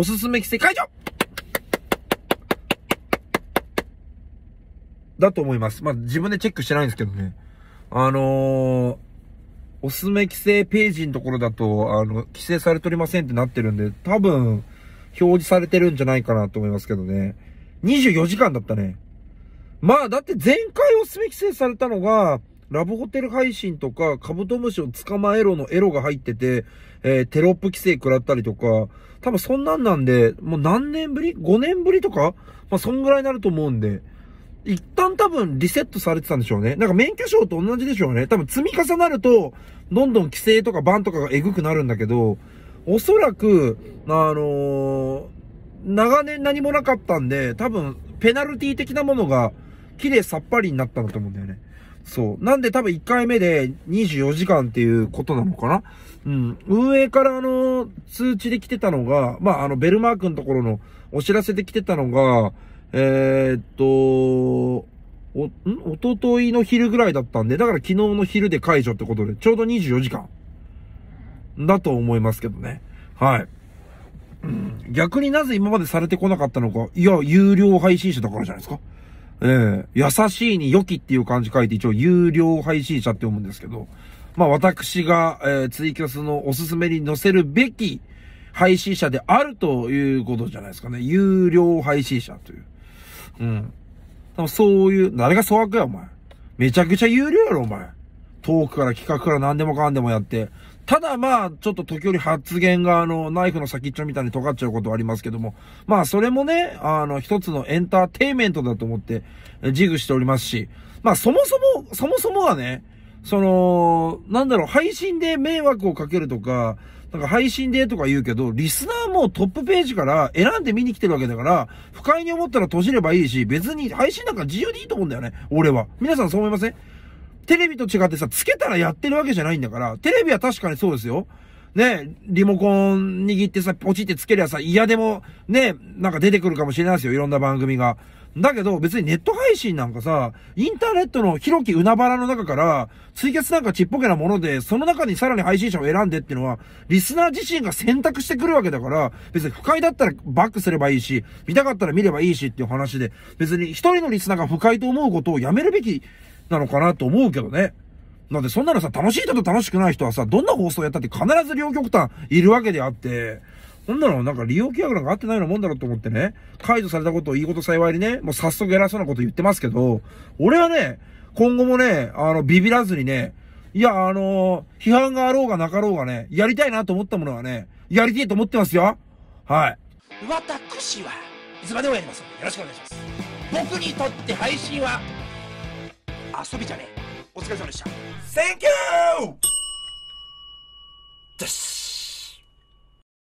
おすすめ規制解除だと思います。まあ、自分でチェックしてないんですけどね。あのー、おすすめ規制ページのところだと、あの、規制されておりませんってなってるんで、多分、表示されてるんじゃないかなと思いますけどね。24時間だったね。まあ、だって前回おすすめ規制されたのが、ラブホテル配信とか、カブトムシを捕まえろのエロが入ってて、えー、テロップ規制食らったりとか、多分そんなんなんで、もう何年ぶり ?5 年ぶりとかまあ、そんぐらいになると思うんで、一旦多分リセットされてたんでしょうね。なんか免許証と同じでしょうね。多分積み重なると、どんどん規制とかバンとかがエグくなるんだけど、おそらく、あのー、長年何もなかったんで、多分、ペナルティ的なものが、綺麗さっぱりになったんだと思うんだよね。そう。なんで多分1回目で24時間っていうことなのかなうん。運営からあの、通知で来てたのが、まあ、あの、ベルマークのところのお知らせで来てたのが、えー、っと、お、んおとといの昼ぐらいだったんで、だから昨日の昼で解除ってことで、ちょうど24時間。だと思いますけどね。はい。うん、逆になぜ今までされてこなかったのか。いや、有料配信者だからじゃないですか。ええー、優しいに良きっていう感じ書いて一応有料配信者って読むんですけど、まあ私が、えー、ツイキャスのおすすめに載せるべき配信者であるということじゃないですかね。有料配信者という。うん。多分そういう、誰が粗悪やお前。めちゃくちゃ有料やろお前。トークから企画から何でもかんでもやって、ただまあ、ちょっと時折発言があの、ナイフの先っちょみたいに尖っちゃうことはありますけども、まあそれもね、あの、一つのエンターテイメントだと思って、自負しておりますし、まあそもそも、そもそもはね、その、なんだろう、配信で迷惑をかけるとか、なんか配信でとか言うけど、リスナーもトップページから選んで見に来てるわけだから、不快に思ったら閉じればいいし、別に配信なんか自由でいいと思うんだよね、俺は。皆さんそう思いません、ね、テレビと違ってさ、つけたらやってるわけじゃないんだから、テレビは確かにそうですよ。ね、リモコン握ってさ、ポチってつけりゃさ、嫌でも、ね、なんか出てくるかもしれないですよ。いろんな番組が。だけど別にネット配信なんかさ、インターネットの広き海原の中から、ツイキャスなんかちっぽけなもので、その中にさらに配信者を選んでっていうのは、リスナー自身が選択してくるわけだから、別に不快だったらバックすればいいし、見たかったら見ればいいしっていう話で、別に一人のリスナーが不快と思うことをやめるべきなのかなと思うけどね。なんでそんなのさ、楽しい人と楽しくない人はさ、どんな放送やったって必ず両極端いるわけであって、こんなのなんか利用規約なんか合ってないようなもんだろうと思ってね、解除されたことをいいこと幸いにね、もう早速偉そうなこと言ってますけど、俺はね、今後もね、あの、ビビらずにね、いや、あのー、批判があろうがなかろうがね、やりたいなと思ったものはね、やりてえと思ってますよ。はい。私はいつまでもやりますので、よろしくお願いします。僕にとって配信は、遊びじゃねえ。お疲れ様でした。Thank you! です。